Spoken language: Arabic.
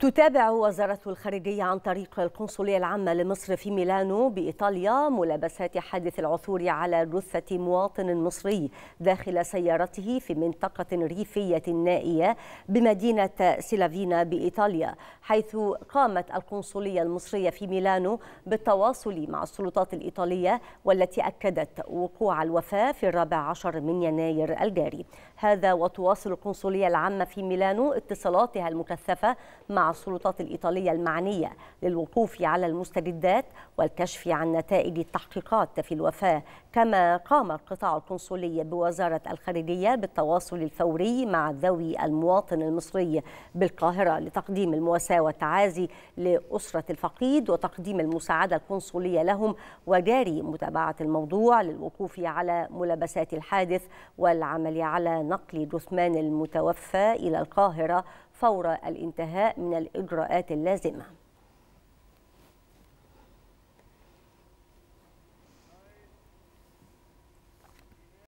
تتابع وزارة الخارجية عن طريق القنصلية العامة لمصر في ميلانو بإيطاليا ملابسات حادث العثور على جثة مواطن مصري داخل سيارته في منطقة ريفية نائية بمدينة سيلافينا بإيطاليا حيث قامت القنصلية المصرية في ميلانو بالتواصل مع السلطات الإيطالية والتي أكدت وقوع الوفاة في الرابع عشر من يناير الجاري هذا وتواصل القنصلية العامة في ميلانو اتصالاتها المكثفة مع مع السلطات الإيطالية المعنية للوقوف على المستجدات والكشف عن نتائج التحقيقات في الوفاة كما قام القطاع القنصلي بوزارة الخارجية بالتواصل الفوري مع ذوي المواطن المصري بالقاهرة لتقديم المواساة والتعازي لأسرة الفقيد وتقديم المساعدة القنصلية لهم وجاري متابعة الموضوع للوقوف على ملابسات الحادث والعمل على نقل جثمان المتوفى إلى القاهرة فور الانتهاء من الإجراءات اللازمة